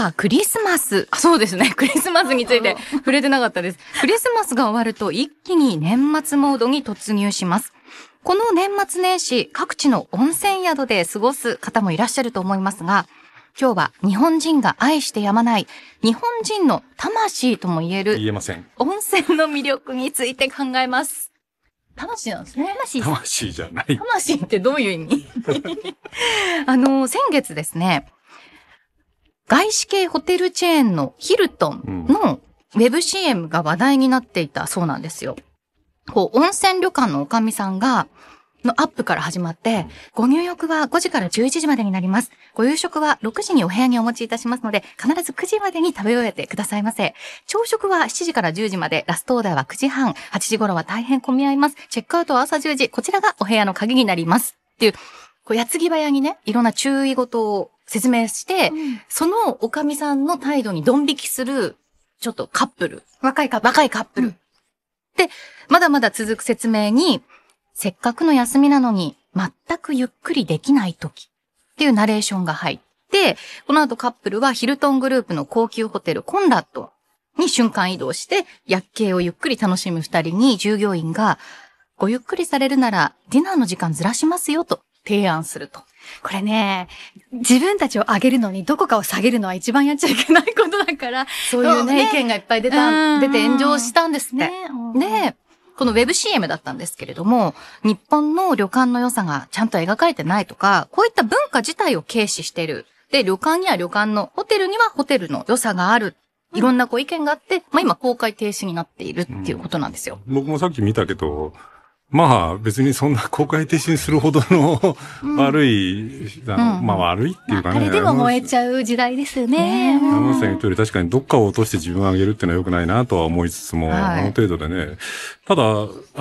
はクリスマス。そうですね。クリスマスについて触れてなかったです。クリスマスが終わると一気に年末モードに突入します。この年末年始、各地の温泉宿で過ごす方もいらっしゃると思いますが、今日は日本人が愛してやまない、日本人の魂とも言える、言えません。温泉の魅力について考えます。魂なんですね。魂。魂じゃない。魂ってどういう意味 あの、先月ですね、外資系ホテルチェーンのヒルトンのウェブ CM が話題になっていたそうなんですよ。こう、温泉旅館のおかみさんが、のアップから始まって、ご入浴は5時から11時までになります。ご夕食は6時にお部屋にお持ちいたしますので、必ず9時までに食べ終えてくださいませ。朝食は7時から10時まで、ラストオーダーは9時半、8時頃は大変混み合います。チェックアウトは朝10時、こちらがお部屋の鍵になります。っていう、こう、矢継ぎ早にね、いろんな注意事を説明して、うん、そのおかみさんの態度にドン引きする、ちょっとカップル。若いカップル。若いカップル。うん、で、まだまだ続く説明に、せっかくの休みなのに、全くゆっくりできない時っていうナレーションが入って、この後カップルはヒルトングループの高級ホテルコンラッドに瞬間移動して、夜景をゆっくり楽しむ二人に従業員が、ごゆっくりされるならディナーの時間ずらしますよと提案すると。これね、自分たちを上げるのにどこかを下げるのは一番やっちゃいけないことだから。そういうね、ね意見がいっぱい出た、出て炎上したんですね。ねで、この WebCM だったんですけれども、日本の旅館の良さがちゃんと描かれてないとか、こういった文化自体を軽視してる。で、旅館には旅館の、ホテルにはホテルの良さがある。いろんなこう意見があって、まあ今公開停止になっているっていうことなんですよ。うん、僕もさっき見たけど、まあ別にそんな公開停止にするほどの、うん、悪い、うん、まあ悪いっていうかね。まあ、あれでも燃えちゃう時代ですよね。山本さん言う通り確かにどっかを落として自分を上げるっていうのは良くないなとは思いつつも、はい、あの程度でね。ただ、あ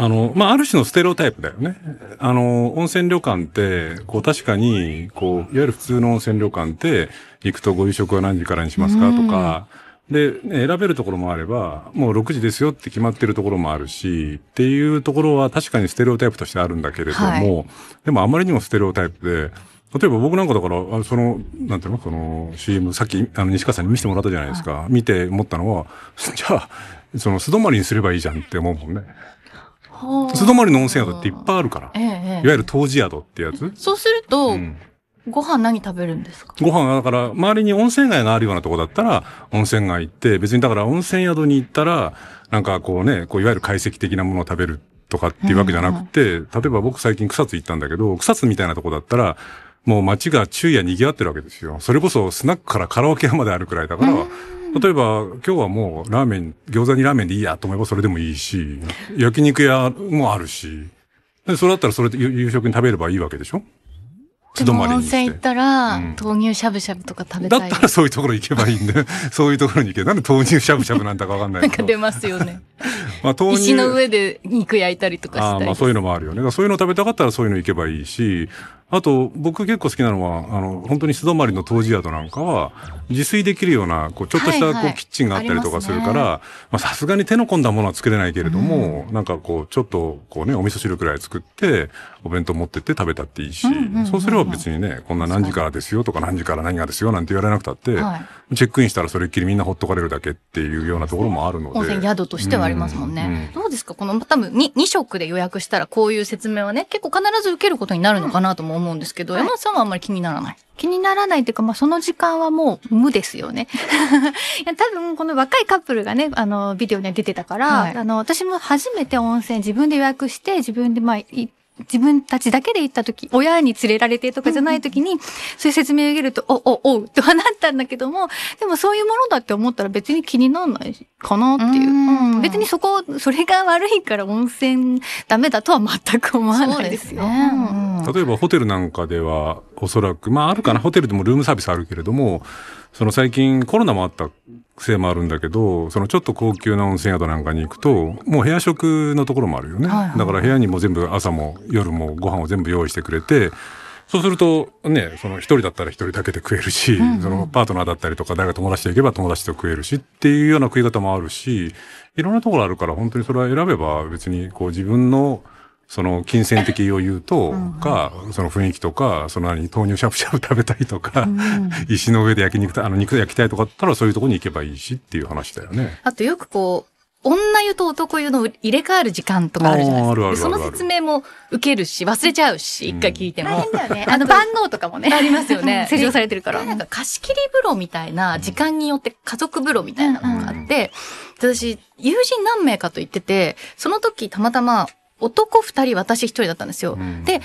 の、まあある種のステレオタイプだよね。あの、温泉旅館って、こう確かに、こう、いわゆる普通の温泉旅館って、行くとご夕食は何時からにしますかとか、うんで、選べるところもあれば、もう6時ですよって決まってるところもあるし、っていうところは確かにステレオタイプとしてあるんだけれども、はい、でもあまりにもステレオタイプで、例えば僕なんかだから、その、なんていうのその CM、さっき、あの、西川さんに見せてもらったじゃないですか。はい、見て思ったのは、じゃあ、その素泊まりにすればいいじゃんって思うもんね。素泊まりの温泉宿っていっぱいあるから。ええ、いわゆる湯治宿ってやつ。そうすると、うんご飯何食べるんですかご飯はだから、周りに温泉街があるようなとこだったら、温泉街行って、別にだから温泉宿に行ったら、なんかこうね、こういわゆる解析的なものを食べるとかっていうわけじゃなくて、うんうん、例えば僕最近草津行ったんだけど、草津みたいなとこだったら、もう街が昼夜賑わってるわけですよ。それこそスナックからカラオケ屋まであるくらいだから、例えば、今日はもうラーメン、餃子にラーメンでいいやと思えばそれでもいいし、焼肉屋もあるし、それだったらそれで夕食に食べればいいわけでしょでも温泉行ったら、豆乳しゃぶしゃぶとか食べたいだったらそういうところ行けばいいんで そういうところに行けなんで豆乳しゃぶしゃぶなんだかわかんないなんか出ますよね まあ豆乳石の上で肉焼いたりとかしたりあまあそういうのもあるよねそういうの食べたかったらそういうの行けばいいしあと、僕結構好きなのは、あの、本当に素泊まりの湯治宿なんかは、自炊できるような、こう、ちょっとしたこう、キッチンがあったりとかするから、はいはい、まあ、さすがに手の込んだものは作れないけれども、うん、なんかこう、ちょっと、こうね、お味噌汁くらい作って、お弁当持ってって食べたっていいし、そうすれば別にね、こんな何時からですよとか何時から何がですよなんて言われなくたって、はい、チェックインしたらそれっきりみんなほっとかれるだけっていうようなところもあるので。温泉宿としてはありますもんね。うんうん、どうですかこの、多分2、2食で予約したらこういう説明はね、結構必ず受けることになるのかなと思う思うんですけど、はい、山本さんはあんまり気にならない。気にならないというか、まあ、その時間はもう無ですよね。いや多分、この若いカップルがね、あの、ビデオには出てたから、はい、あの、私も初めて温泉自分で予約して、自分で、まあ、行って、自分たちだけで行った時、親に連れられてとかじゃない時に、そういう説明を受けると、お、お、おう、とはなったんだけども、でもそういうものだって思ったら別に気にならないかなっていう。うん、別にそこ、それが悪いから温泉ダメだとは全く思わないですよ。すねうん、例えばホテルなんかでは、おそらく、まああるかな、ホテルでもルームサービスあるけれども、その最近コロナもあった癖もあるんだけどそのちょっと高級な温泉宿なんかに行くともう部屋食のところもあるよね、はいはい、だから部屋にも全部朝も夜もご飯を全部用意してくれてそうするとねその1人だったら1人だけで食えるし、うんうん、そのパートナーだったりとか誰か友達と行けば友達と食えるしっていうような食い方もあるしいろんなところあるから本当にそれは選べば別にこう自分のその金銭的余裕とか、その雰囲気とか、その何、豆乳しゃぶしゃぶ食べたいとか、うん、石の上で焼肉、あの肉焼きたいとかだったらそういうとこに行けばいいしっていう話だよね。あとよくこう、女湯と男湯の入れ替わる時間とかあるじゃないですか。その説明も受けるし、忘れちゃうし、一回聞いても。大変だよね。あの、万能とかもね。ありますよね。成 長されてるから。なんか貸し切り風呂みたいな、時間によって家族風呂みたいなのがあって、私、友人何名かと言ってて、その時たまたま男二人、私一人だったんですよ。うん、で、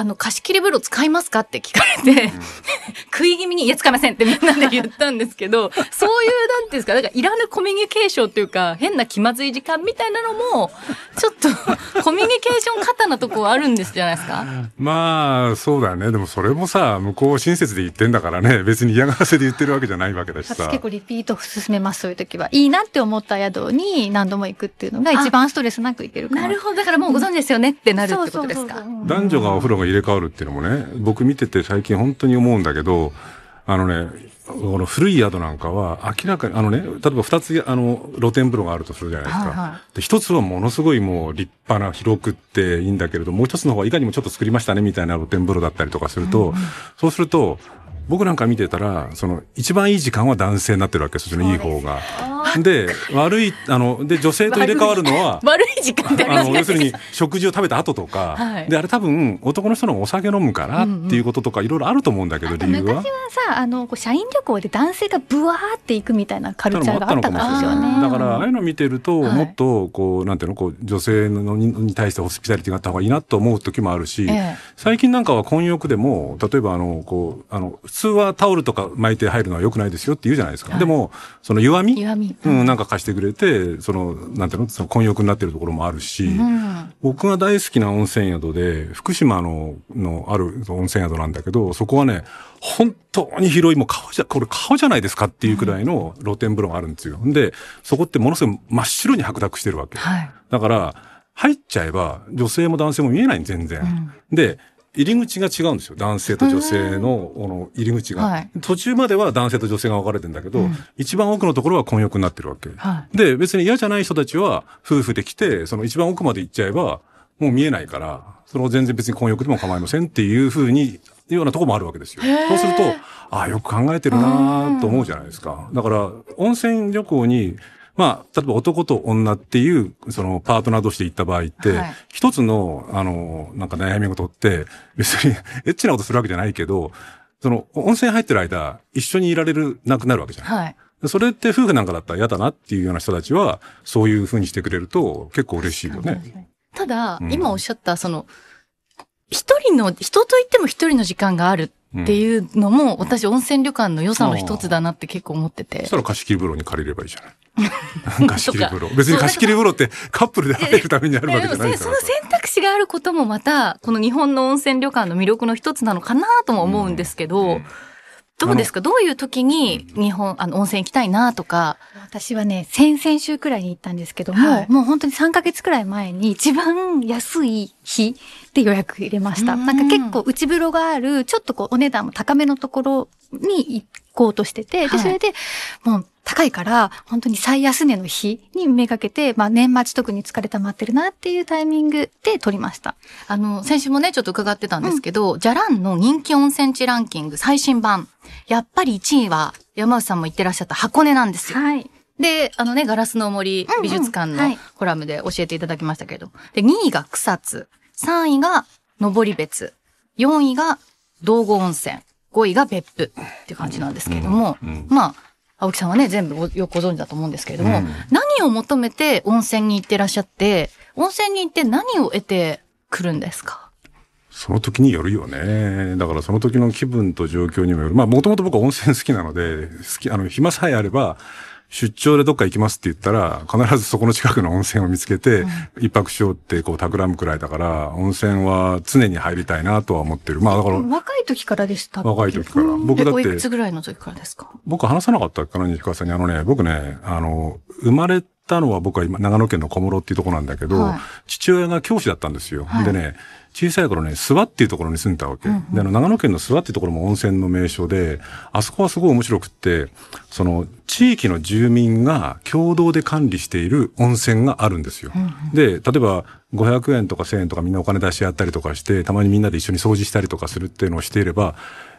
あの、貸切風呂使いますかって聞かれて、食い気味に、いや、使いませんってみんなで言ったんですけど、そういう、なんていうんですか、なんか、いらぬコミュニケーションっていうか、変な気まずい時間みたいなのも、ちょっと、コミュニケーション過多なとこあるんですじゃないですかまあ、そうだね。でも、それもさ、向こう親切で言ってんだからね、別に嫌がらせで言ってるわけじゃないわけだしさ。結構リピート進めます、そういう時は。いいなって思った宿に何度も行くっていうのが一番ストレスなく行けるなるほど。だからもうご存知ですよねってなるってことですか。男女がお風呂が入れ替わるっていうのもね、僕見てて最近本当に思うんだけど、あのね、この古い宿なんかは明らかに、あのね、例えば二つ、あの、露天風呂があるとするじゃないですか。はいはい、で、一つはものすごいもう立派な広くっていいんだけれど、もう一つの方はいかにもちょっと作りましたねみたいな露天風呂だったりとかすると、うんうん、そうすると、僕なんか見てたらその一番いい時間は男性になってるわけそのいい方が。で悪いあので女性と入れ替わるのは悪い時間あの要するに食事を食べた後とか、はい、であれ多分男の人のお酒飲むからっていうこととかいろいろあると思うんだけど、うんうん、理由は。昔はさあの社員旅行で男性がブワーっていくみたいなカルチャーがあったんですよね。だからああいうの見てると、はい、もっとこうなんていうのこう女性のに対してホスピタリティがあった方がいいなと思う時もあるし、ええ、最近なんかは混浴でも例えばあのこうあの通はタオルとか巻いて入るのは良くないですよって言うじゃないですか。はい、でも、その弱み弱み、うん、なんか貸してくれて、その、なんていうの、その混浴になってるところもあるし、うん、僕が大好きな温泉宿で、福島の、のある温泉宿なんだけど、そこはね、本当に広い、もう顔じゃ、これ顔じゃないですかっていうくらいの露天風呂があるんですよ。で、そこってものすごい真っ白に白濁してるわけ。はい、だから、入っちゃえば、女性も男性も見えない全然。うん、で、入り口が違うんですよ。男性と女性の、あの、入り口が、はい、途中までは男性と女性が分かれてるんだけど、うん、一番奥のところは混浴になってるわけ、はい、で、別に嫌じゃない人たちは、夫婦で来て、その一番奥まで行っちゃえば、もう見えないから、その全然別に混浴でも構いませんっていうふうに、ようなとこもあるわけですよ。そうすると、ああ、よく考えてるなと思うじゃないですか。だから、温泉旅行にまあ、例えば男と女っていう、そのパートナーとして行った場合って、はい、一つの、あの、なんか悩み事って、別に エッチなことするわけじゃないけど、その、温泉入ってる間、一緒にいられる、なくなるわけじゃない。はい。それって夫婦なんかだったら嫌だなっていうような人たちは、そういうふうにしてくれると結構嬉しいよね。ただ、うん、今おっしゃった、その、一人の、人と言っても一人の時間があるっていうのも、うん、私温泉旅館の良さの一つだなって結構思ってて。そしたら貸し切り風呂に借りればいいじゃない。貸し切り風呂別に貸し切り風呂ってカップルで入るためにあるわけじゃないからその選択肢があることもまたこの日本の温泉旅館の魅力の一つなのかなとも思うんですけど、うんうんどうですかどういう時に日本、あの、温泉行きたいなとか。私はね、先々週くらいに行ったんですけども、はい、もう本当に3ヶ月くらい前に一番安い日で予約入れました。んなんか結構内風呂がある、ちょっとこうお値段も高めのところに行こうとしてて、で、それで、もう、高いから、本当に最安値の日にめがけて、まあ年末特に疲れ溜まってるなっていうタイミングで撮りました。あの、先週もね、ちょっと伺ってたんですけど、うん、ジャランの人気温泉地ランキング最新版。やっぱり1位は、山内さんも言ってらっしゃった箱根なんですよ。はい。で、あのね、ガラスの森美術館のコラムで教えていただきましたけど、うんうんはい、で、2位が草津、3位が登別、4位が道後温泉、5位が別府って感じなんですけれども、まあ、青木さんはね、全部よくご存知だと思うんですけれども、何を求めて温泉に行ってらっしゃって、温泉に行って何を得てくるんですかその時によるよね。だからその時の気分と状況にもよる。まあもともと僕は温泉好きなので、好き、あの、暇さえあれば、出張でどっか行きますって言ったら、必ずそこの近くの温泉を見つけて、一泊しようってこう企むくらいだから、温泉は常に入りたいなとは思ってる。まあだから。若い時からでした若い時から。僕だって。おいくつぐらいの時からですか僕話さなかったかな、西川さんに。あのね、僕ね、あの、生まれたのは僕は今、長野県の小諸っていうとこなんだけど、はい、父親が教師だったんですよ。はい、でね、小さい頃ね、諏訪っていうところに住んでたわけ。うんうん、で、あの、長野県の諏訪っていうところも温泉の名所で、あそこはすごい面白くって、その、地域の住民が共同で管理している温泉があるんですよ。うんうん、で、例えば、500円とか1000円とかみんなお金出し合ったりとかして、たまにみんなで一緒に掃除したりとかするっていうのをしていれば、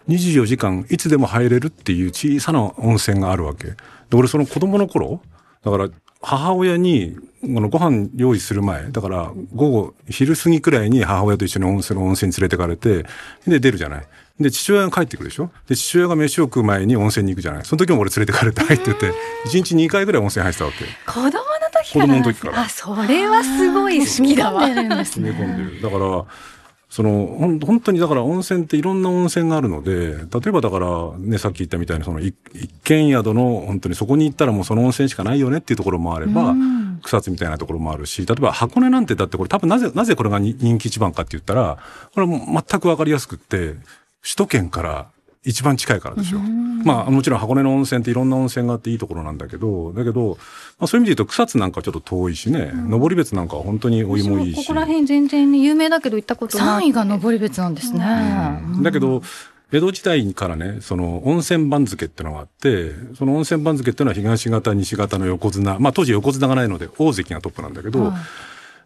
24時間いつでも入れるっていう小さな温泉があるわけ。で、俺その子供の頃、だから母親に、このご飯用意する前、だから午後、昼過ぎくらいに母親と一緒に温泉温泉に連れてかれて、で出るじゃない。で、父親が帰ってくるでしょで、父親が飯を食う前に温泉に行くじゃない。その時も俺連れてかれて入ってて、1日2回ぐらい温泉入ってたわけ。子供の時から子供の時から。あ、それはすごい好きだわ。んでるんでる。だから、その、ほん、本当にだから温泉っていろんな温泉があるので、例えばだから、ね、さっき言ったみたいな、その一軒宿の、本当にそこに行ったらもうその温泉しかないよねっていうところもあれば、草津みたいなところもあるし、例えば箱根なんてだってこれ多分なぜ、なぜこれが人気一番かって言ったら、これも全くわかりやすくって、首都圏から一番近いからですよ。まあ、もちろん箱根の温泉っていろんな温泉があっていいところなんだけど、だけど、まあ、そういう意味で言うと草津なんかちょっと遠いしね、登、別なんかは本当にお湯もいいし。ここら辺全然、ね、有名だけど行ったことない。3位が登別なんですね。だけど、江戸時代からね、その温泉番付ってのがあって、その温泉番付ってのは東型、西型の横綱、まあ当時横綱がないので大関がトップなんだけど、はい、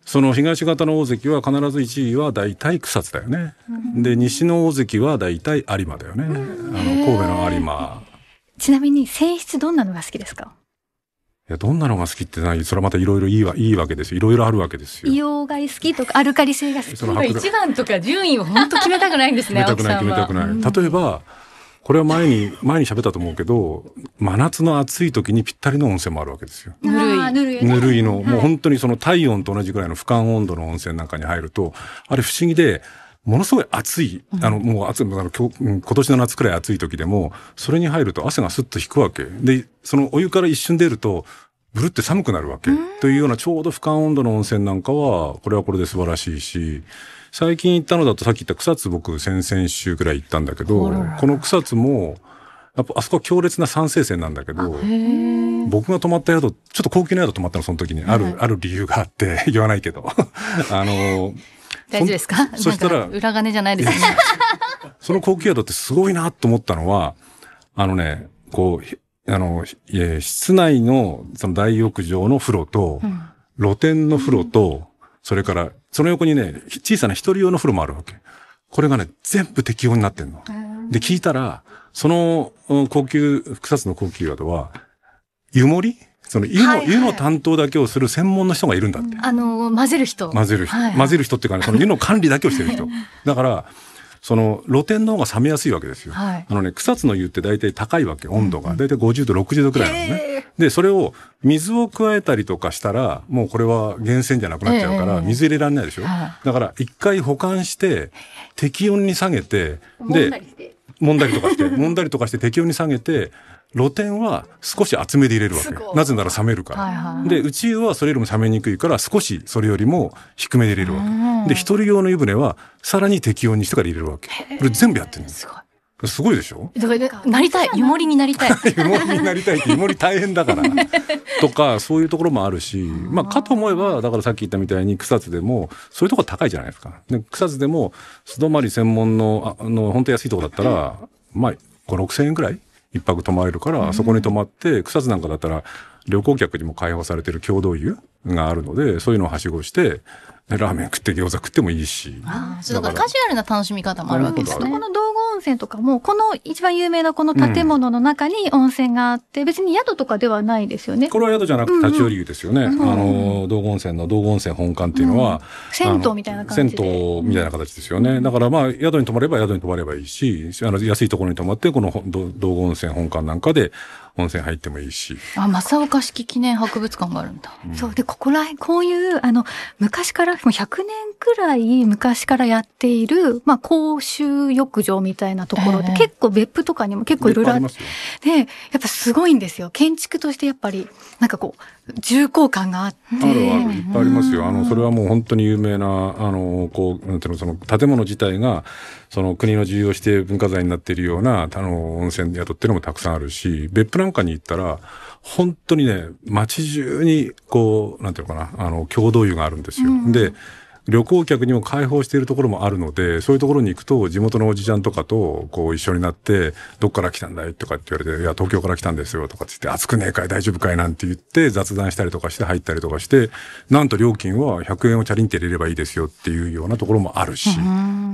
その東方の大関は必ず1位は大体草津だよね、うん、で西の大関は大体有馬だよね、あの神戸の有馬ちなみに性質どんなのが好きですかいやどんなのが好きってないそれはまたいろいろいいわいいわけですよいろいろあるわけですよ硫黄が好きとかアルカリ性が好き一番とか順位を本当決めたくないんですね決めたくない決めたくない、例えばこれは前に、前に喋ったと思うけど、真夏の暑い時にぴったりの温泉もあるわけですよ。ぬるい。ぬるいの、もう本当にその体温と同じぐらいの俯瞰温度の温泉なんかに入ると、あれ不思議で、ものすごい暑い、あの、もう暑い、あの今日、今年の夏くらい暑い時でも、それに入ると汗がスッと引くわけ。で、そのお湯から一瞬出ると、ブルって寒くなるわけ。というようなちょうど俯瞰温度の温泉なんかは、これはこれで素晴らしいし、最近行ったのだとさっき言った草津僕先々週くらい行ったんだけど、この草津も、やっぱあそこは強烈な酸性泉なんだけど、僕が泊まった宿、ちょっと高級な宿泊まったの、その時に。ある、ある理由があって、言わないけど。あの、大丈夫ですかそしたら、裏金じゃないですね。その高級宿ってすごいなと思ったのは、あのね、こう、あの、室内のその大浴場の風呂と、うん、露天の風呂と、それから、その横にね、小さな一人用の風呂もあるわけ。これがね、全部適用になってんの。で、聞いたら、その高級、草津の高級宿は、湯盛りその湯の、はいはい、湯の担当だけをする専門の人がいるんだって。あの、混ぜる人。混ぜる人。はいはい、混ぜる人っていうか、ね、その湯の管理だけをしてる人。だから、その露天の方が冷めやすいわけですよ。はい、あのね、草津の湯って大体高いわけ、温度が。大体50度、60度くらいなのね。で、それを水を加えたりとかしたら、もうこれは源泉じゃなくなっちゃうから、水入れられないでしょ。だから、一回保管して、適温に下げて、で、揉んだりとかして、揉んだりとかして適温に下げて、露天は少し厚めで入れるわけ。なぜなら冷めるから。で、宇宙はそれよりも冷めにくいから少しそれよりも低めで入れるわけ。で、一人用の湯船はさらに適温にしてから入れるわけ。これ全部やってるんです。すごい。すごいでしょなりたい湯りになりたい 湯りになりたいって湯大変だから とかそういうところもあるしまあかと思えばだからさっき言ったみたいに草津でもそういうところ高いじゃないですかで草津でも素泊まり専門のあの本当安いとこだったらまあ5 6千円くらい一泊泊まれるから、そこに泊まって、草津なんかだったら、旅行客にも開放されてる共同湯があるので、そういうのをはしごして、ラーメン食って餃子食ってもいいしああ、そうだからカジュアルな楽しみ方もあるわけですね、うこの道後温泉とかもこの一番有名なこの建物の中に温泉があって、うん、別に宿とかではないですよねこれは宿じゃなくて立ち寄り湯ですよね、うんうん、あの道後温泉の道後温泉本館っていうのは、うん、銭湯みたいな感じ銭湯みたいな形ですよね、だからまあ宿に泊まれば宿に泊まればいいしあの安いところに泊まってこの道後温泉本館なんかで温泉入ってもいいし。あ、正岡式記念博物館があるんだ。うん、そう。で、ここら辺、こういう、あの、昔から、もう100年くらい昔からやっている、まあ、公衆浴場みたいなところで、えー、結構別府とかにも結構いろいろあって、で、やっぱすごいんですよ。建築としてやっぱり、なんかこう、重厚感があって。あるある、いっぱいありますよ。あの、それはもう本当に有名な、あの、こう、なんていうの、その建物自体が、その国の重要指定文化財になっているような、あの、温泉宿っていうのもたくさんあるし、別府なんかに行ったら、本当にね、街中に、こう、なんていうのかな、あの、共同湯があるんですよ。うん、で、旅行客にも開放しているところもあるので、そういうところに行くと、地元のおじちゃんとかと、こう一緒になって、どっから来たんだいとかって言われて、いや、東京から来たんですよとかって言って、暑くねえかい大丈夫かいなんて言って、雑談したりとかして入ったりとかして、なんと料金は100円をチャリンって入れればいいですよっていうようなところもあるし、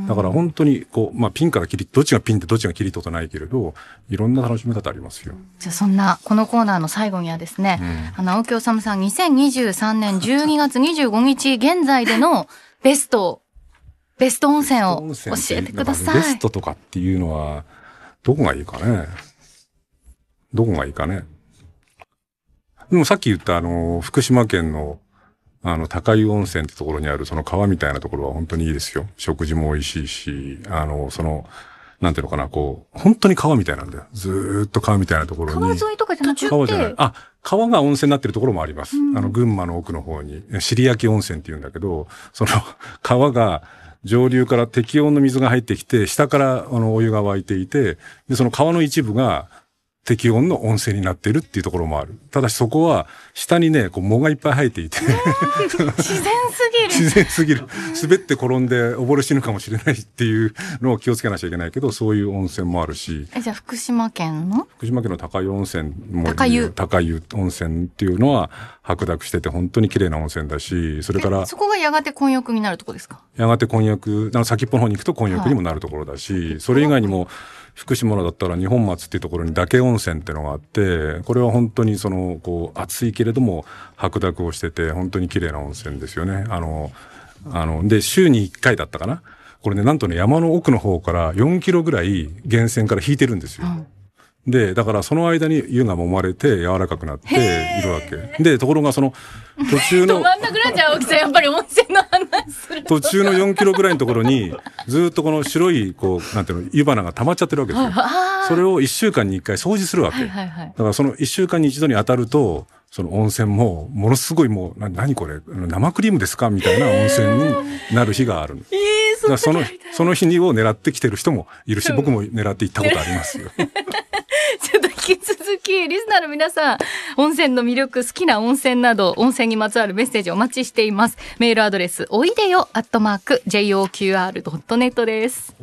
だから本当に、こう、まあピンから切り、どっちがピンってどっちが切りとかないけれど、いろんな楽しみ方ありますよ。じゃあそんな、このコーナーの最後にはですね、うん、あの、青木治さん、2023年12月25日現在でのベスト、ベスト温泉を教えてください。ベストとかっていうのは、どこがいいかね。どこがいいかね。でもさっき言ったあの、福島県のあの、高湯温泉ってところにあるその川みたいなところは本当にいいですよ。食事も美味しいし、あの、その、なんていうのかな、こう、本当に川みたいなんだよ。ずーっと川みたいなところに。川沿いとかじゃなくて。川じゃない。あ、川が温泉になってるところもあります。うん、あの、群馬の奥の方に、尻焼温泉って言うんだけど、その 川が上流から適温の水が入ってきて、下からあのお湯が湧いていて、で、その川の一部が適温の温泉になってるっていうところもある。ただしそこは下にね、こう藻がいっぱい生えていて 自然すぎる。自然すぎる。滑って転んで溺れ死ぬかもしれないっていうのを気をつけなきゃいけないけど、そういう温泉もあるし。え、じゃあ福島県の福島県の高湯温泉も高湯。高湯温泉っていうのは、白濁してて本当に綺麗な温泉だしそれからそこがやがて混浴になるとこですかやがて混浴あの先っぽの方に行くと混浴にもなるところだし、はい、それ以外にも福島だったら日本松っていうところに岳温泉っていうのがあってこれは本当にそのこう暑いけれども白濁をしてて本当に綺麗な温泉ですよね。あのあので週に1回だったかなこれねなんとね山の奥の方から4キロぐらい源泉から引いてるんですよ。うんでだからその間に湯が揉まれて柔らかくなっているわけでところがその途中の途中の4キロぐらいのところにずっとこの白いこうなんていうの湯花が溜まっちゃってるわけですよそれを1週間に1回掃除するわけ、だからその1週間に1度に当たるとその温泉もものすごいもうな、何これ生クリームですかみたいな温泉になる日がある、えそのその日を狙ってきてる人もいるし僕も狙って行ったことありますよ。引き続き、リスナーの皆さん、温泉の魅力、好きな温泉など、温泉にまつわるメッセージお待ちしています。メールアドレス、おいでよ、アットマーク、JOQR.net です。